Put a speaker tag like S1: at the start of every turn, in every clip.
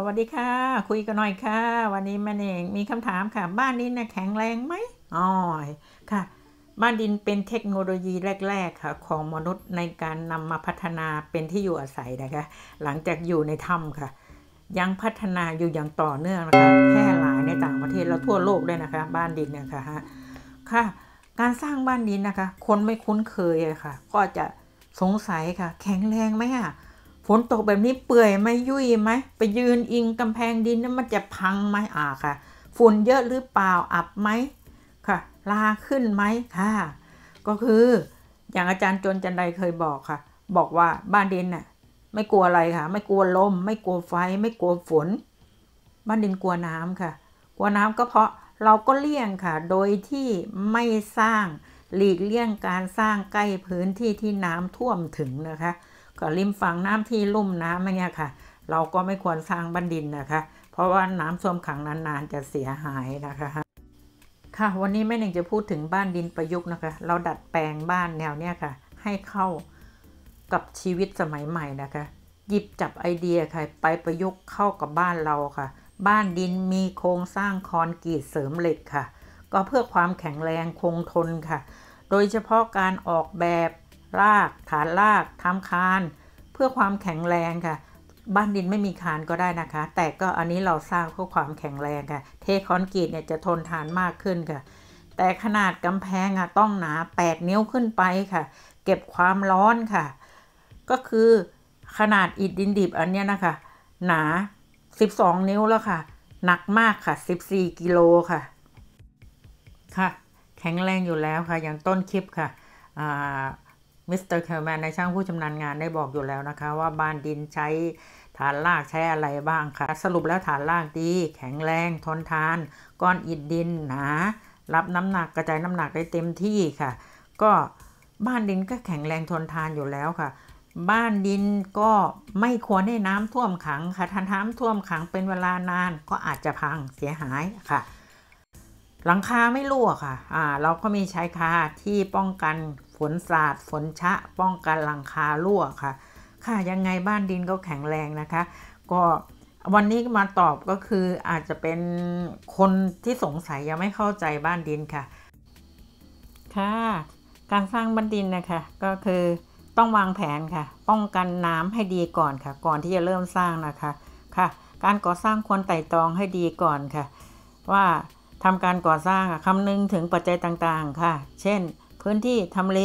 S1: สวัสดีค่ะคุยกันหน่อยค่ะ วันนี้แม่เองมีคำถามค่ะ บ้านดินนะแข็งแรงไหมอ๋อค่ะ บ้านดินเป็นเทคโนโลยีแรกๆค่ะ ของมนุษย์ในการนำมาพัฒนาเป็นที่อยู่อาศัยนะคะ หลังจากอยู่ในถ้ำค่ะ ยังพัฒนาอยู่อย่างต่อเนื่องนะคะแพร่หลายในต่างประเทศและทั่วโลกด้วยนะคะ บ้านดินเนี่ยค่ะค่ะการสร้างบ้านดินนะคะคนไม่คุ้นเคยค่ะ ก็จะสงสัยค่ะแข็งแรงไหมอ่ะฝนตกแบบนี้เปื่อยไหมยุ่ยไหมไปยืนอิงกำแพงดินนั้นมันจะพังไหมอ่าค่ะ ฝุ่นเยอะหรือเปล่าอับไหมค่ะลาขึ้นไหมค่ะ ก็คืออย่างอาจารย์จนจันไดเคยบอกค่ะ บอกว่าบ้านดินน่ะไม่กลัวอะไรค่ะ ไม่กลัวลมไม่กลัวไฟไม่กลัวฝน บ้านดินกลัวน้ำค่ะ กลัวน้ำก็เพราะเราก็เลี่ยงค่ะ โดยที่ไม่สร้างหลีกเลี่ยงการสร้างใกล้พื้นที่ที่น้ำท่วมถึงนะคะก็ริมฝั่งน้ำที่ลุ่มน้ำเนี่ยค่ะ เราก็ไม่ควรสร้างบันดินนะคะ เพราะว่าน้ำท่วมขังนานๆจะเสียหายนะคะค่ะวันนี้แม่หนึ่งจะพูดถึงบ้านดินประยุกต์นะคะ เราดัดแปลงบ้านแนวเนี่ยค่ะให้เข้ากับชีวิตสมัยใหม่นะคะ หยิบจับไอเดียค่ะไปประยุกต์เข้ากับบ้านเราค่ะ บ้านดินมีโครงสร้างคอนกรีตเสริมเหล็กค่ะ ก็เพื่อความแข็งแรงคงทนค่ะ โดยเฉพาะการออกแบบรากฐานรากทำคาน เพื่อความแข็งแรงค่ะ บ้านดินไม่มีคานก็ได้นะคะ แต่ก็อันนี้เราสร้างเพื่อความแข็งแรงค่ะ เทคอนกรีตเนี่ยจะทนทานมากขึ้นค่ะ แต่ขนาดกำแพงอะต้องหนา8นิ้วขึ้นไปค่ะเก็บความร้อนค่ะ ก็คือขนาดอิฐดินดิบอันเนี้ยนะคะหนา12นิ้วแล้วค่ะหนักมากค่ะ 14กิโลค่ะค่ะแข็งแรงอยู่แล้วค่ะอย่างต้นคลิปค่ะอ่ามิสเตอร์เคลแมนในช่างผู้ชำนาญงานได้บอกอยู่แล้วนะคะว่าบ้านดินใช้ฐานรากใช้อะไรบ้างคะสรุปแล้วฐานรากดีแข็งแรงทนทาน ก้อนอิฐดินหนา รับน้ำหนักกระจายน้ำหนักได้เต็มที่ค่ะ ก็บ้านดินก็แข็งแรงทนทานอยู่แล้วค่ะ บ้านดินก็ไม่ควรให้น้ำท่วมขังค่ะถ้าน้ำท่วมขังเป็นเวลานานก็อาจจะพังเสียหายค่ะ หลังคาไม่รั่วค่ะอ่าเราก็มีใช้คาที่ป้องกันฝนสาดฝนชะ ป้องกันหลังคารั่วค่ะ ค่ะยังไงบ้านดินก็แข็งแรงนะคะก็วันนี้มาตอบก็คืออาจจะเป็นคนที่สงสัยยังไม่เข้าใจบ้านดินค่ะค่ะ การสร้างบ้านดินนะคะก็คือต้องวางแผนค่ะ ป้องกันน้ำให้ดีก่อนค่ะ ก่อนที่จะเริ่มสร้างนะคะค่ะ การก่อสร้างควรไต่ตองให้ดีก่อนค่ะ ว่าทำการก่อสร้างคำนึงถึงปัจจัยต่างๆค่ะ เช่นพื้นที่ทำเล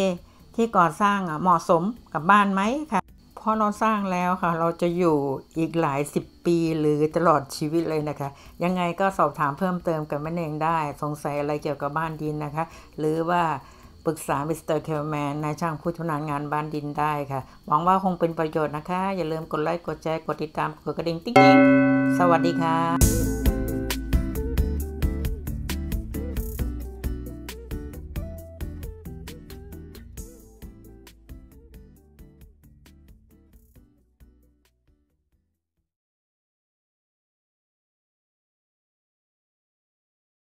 S1: ที่ก่อสร้างเหมาะสมกับบ้านไหมคะพอเราสร้างแล้วค่ะเราจะอยู่อีกหลายสิบปีหรือตลอดชีวิตเลยนะคะ ยังไงก็สอบถามเพิ่มเติมกับแม่เองได้สงสัยอะไรเกี่ยวกับบ้านดินนะคะ หรือว่าปรึกษามิสเตอร์เคลแมนนายช่างผู้ชำนาญงานบ้านดินได้ค่ะ หวังว่าคงเป็นประโยชน์นะคะ อย่าลืมกดไลค์กดแชร์กดติดตามกดกระดิ่งติ๊งสวัสดีค่ะ